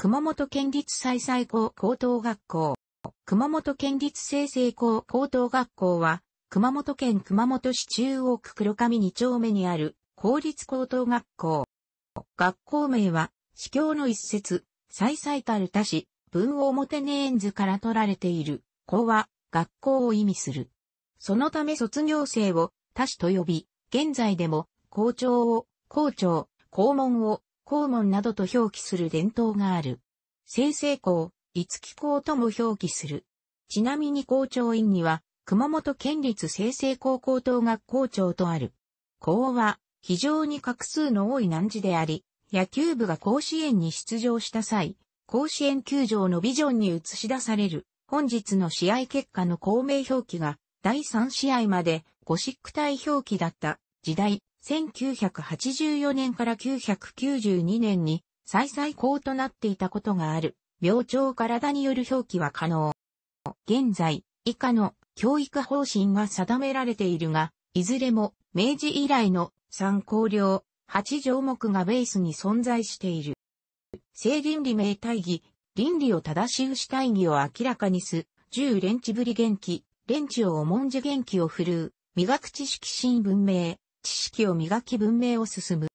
熊本県立再々校高等学校。熊本県立生成校高等学校は、熊本県熊本市中央区黒上2丁目にある公立高等学校。学校名は、市教の一節、再最たる他市、文を表ネーンズから取られている、校は、学校を意味する。そのため卒業生を他市と呼び、現在でも、校長を、校長、校門を、公門などと表記する伝統がある。生成校、五木校とも表記する。ちなみに校長院には、熊本県立生成高校等学校長とある。校は、非常に画数の多い難事であり、野球部が甲子園に出場した際、甲子園球場のビジョンに映し出される、本日の試合結果の公明表記が、第3試合までゴシック体表記だった時代、1984年から992年に再々校となっていたことがある、病状体による表記は可能。現在、以下の教育方針が定められているが、いずれも明治以来の参考量8条目がベースに存在している。性倫理名大義、倫理を正しうし大義を明らかにす、十連知ぶり元気、連知を重んじ元気を振るう、磨く知識新文明、知識を磨き文明を進む。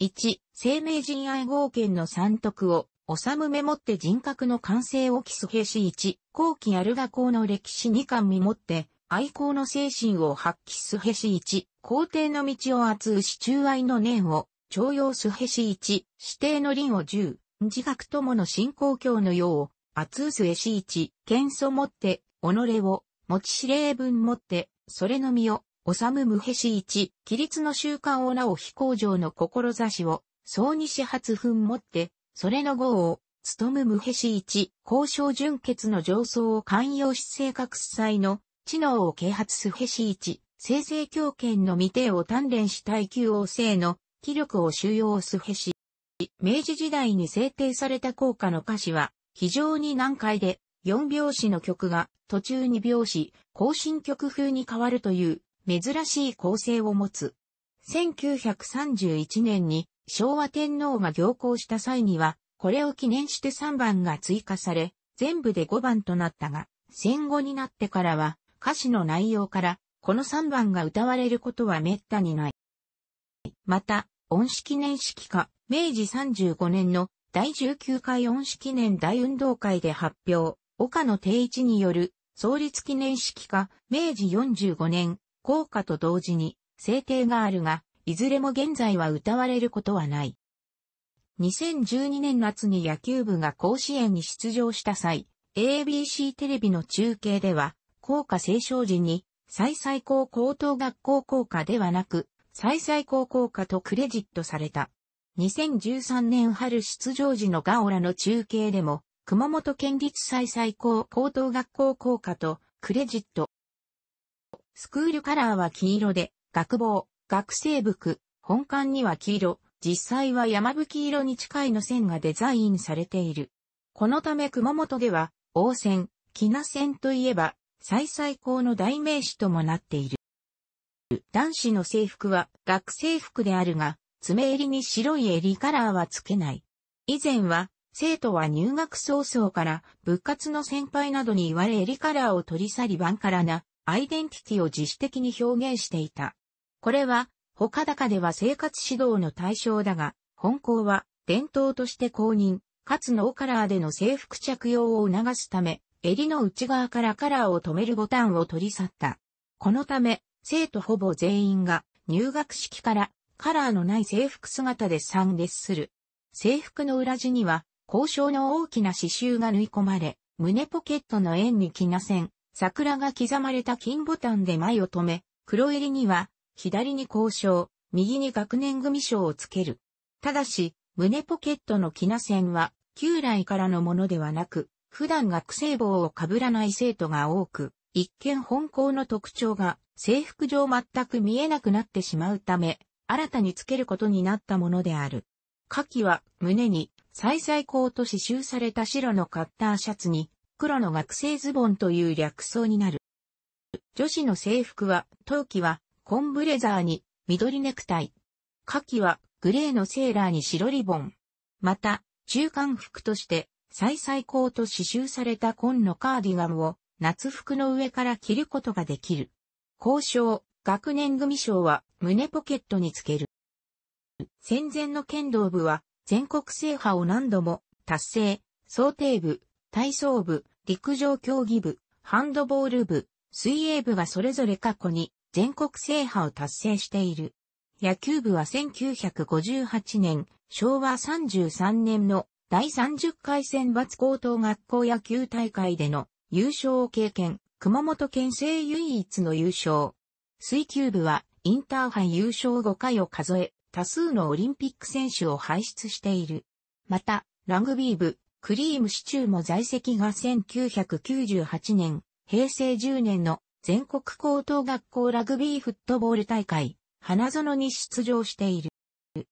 1、生命人愛合憲の三徳を、治むメモって人格の完成を基礎兵士1、後期アルガ校の歴史二巻見もって、愛好の精神を発揮すへし一、皇帝の道を厚うし中愛の念を、徴用すへし一、指定の輪を十、自覚友の信仰教のよう、厚うすへし一、謙遜もって、己を、持ち司令文もって、それの身を、おさむむへし一、規律の習慣をなお非工場の志を、総に始発分もって、それの号を、務むむへし一、交渉純血の上層を寛容し性格催の、知能を啓発すへし一、生成強権の未定を鍛錬し耐久王性の、気力を収容すへし。明治時代に制定された効果の歌詞は、非常に難解で、四拍子の曲が途中二拍子、行進曲風に変わるという珍しい構成を持つ。1931年に昭和天皇が行幸した際には、これを記念して3番が追加され、全部で5番となったが、戦後になってからは、歌詞の内容から、この3番が歌われることは滅多にない。また、恩式記念式か、明治35年の第19回恩式記念大運動会で発表、岡野定一による創立記念式か、明治45年効果と同時に制定があるが、いずれも現在は歌われることはない。2012年夏に野球部が甲子園に出場した際、ABC テレビの中継では、校歌斉唱時に、最最高高等学校校歌ではなく、最最高校歌とクレジットされた。2013年春出場時のガオラの中継でも、熊本県立最最高高等学校校歌とクレジットスクールカラーは黄色で、学帽、学生服、本館には黄色、実際は山吹色に近いの線がデザインされている。このため熊本では、王線、木名線といえば、最最高の代名詞ともなっている。男子の制服は学生服であるが、爪襟に白い襟カラーはつけない。以前は、生徒は入学早々から部活の先輩などに言われ襟カラーを取り去りバンカラなアイデンティティを自主的に表現していた。これは、他高では生活指導の対象だが、本校は伝統として公認、かつノーカラーでの制服着用を促すため、襟の内側からカラーを止めるボタンを取り去った。このため、生徒ほぼ全員が入学式からカラーのない制服姿で参列する。制服の裏地には、交渉の大きな刺繍が縫い込まれ、胸ポケットの円に着なん。桜が刻まれた金ボタンで眉を止め、黒襟には、左に交渉、右に学年組賞をつける。ただし、胸ポケットのキナ線は、旧来からのものではなく、普段学生帽を被らない生徒が多く、一見本校の特徴が制服上全く見えなくなってしまうため、新たにつけることになったものである。下記は胸に、再々コート刺繍された白のカッターシャツに、黒の学生ズボンという略装になる。女子の制服は、冬季は、コンブレザーに、緑ネクタイ。夏季は、グレーのセーラーに白リボン。また、中間服として、再最高と刺繍された紺のカーディガンを、夏服の上から着ることができる。交渉、学年組賞は、胸ポケットにつける。戦前の剣道部は、全国制覇を何度も、達成、想定部、体操部、陸上競技部、ハンドボール部、水泳部がそれぞれ過去に全国制覇を達成している。野球部は1958年、昭和33年の第30回選抜高等学校野球大会での優勝を経験、熊本県勢唯一の優勝。水球部はインターハイ優勝5回を数え、多数のオリンピック選手を輩出している。また、ラグビー部、クリームシチューも在籍が1998年、平成10年の全国高等学校ラグビーフットボール大会、花園に出場している。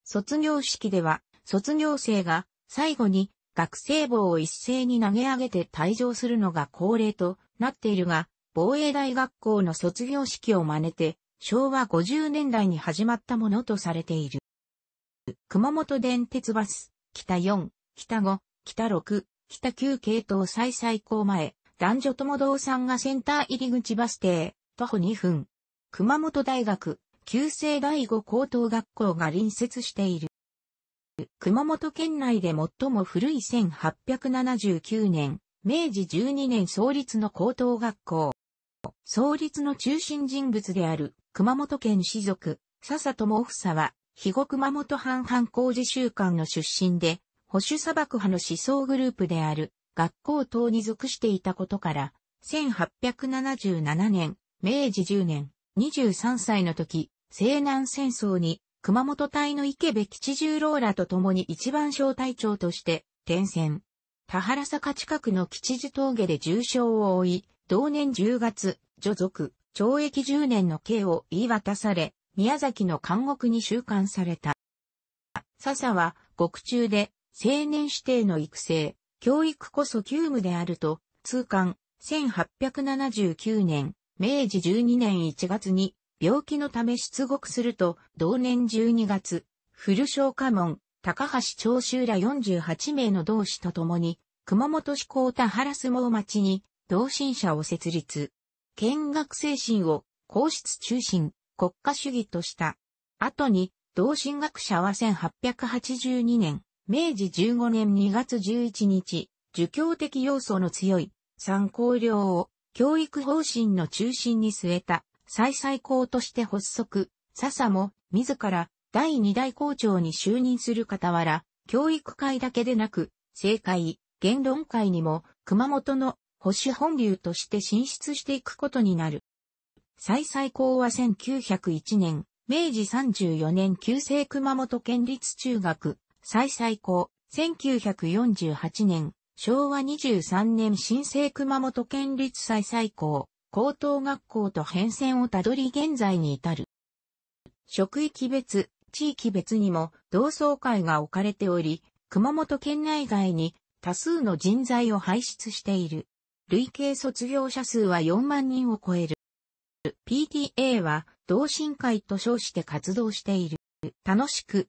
卒業式では、卒業生が最後に学生帽を一斉に投げ上げて退場するのが恒例となっているが、防衛大学校の卒業式を真似て、昭和50年代に始まったものとされている。熊本電鉄バス、北4、北5、北六、北九系統最最高前、男女友堂さんがセンター入り口バス停、徒歩2分。熊本大学、旧制第五高等学校が隣接している。熊本県内で最も古い1879年、明治12年創立の高等学校。創立の中心人物である熊本県士族、笹友房は、肥後熊本藩藩工事週間の出身で、保守砂漠派の思想グループである学校等に属していたことから、1877年、明治10年、23歳の時、西南戦争に熊本隊の池部吉十郎らと共に一番小隊長として転戦。田原坂近くの吉地峠で重傷を負い、同年10月、除属、懲役10年の刑を言い渡され、宮崎の監獄に収監された。笹は、獄中で青年指定の育成、教育こそ急務であると、通貫、1879年、明治12年1月に、病気のため出国すると、同年12月、古商家門、高橋長州ら48名の同志と共に、熊本市高田原相撲町に、同心者を設立。見学精神を、皇室中心、国家主義とした。後に、同心学者は1882年、明治15年2月11日、儒教的要素の強い参考料を教育方針の中心に据えた再々校として発足、笹も自ら第二代校長に就任する傍ら、教育会だけでなく、政界、言論会にも熊本の保守本流として進出していくことになる。再々校は1901年、明治34年旧制熊本県立中学、最最高、1948年、昭和23年新生熊本県立最最高、高等学校と変遷をたどり現在に至る。職域別、地域別にも同窓会が置かれており、熊本県内外に多数の人材を輩出している。累計卒業者数は4万人を超える。PTA は同心会と称して活動している。楽しく、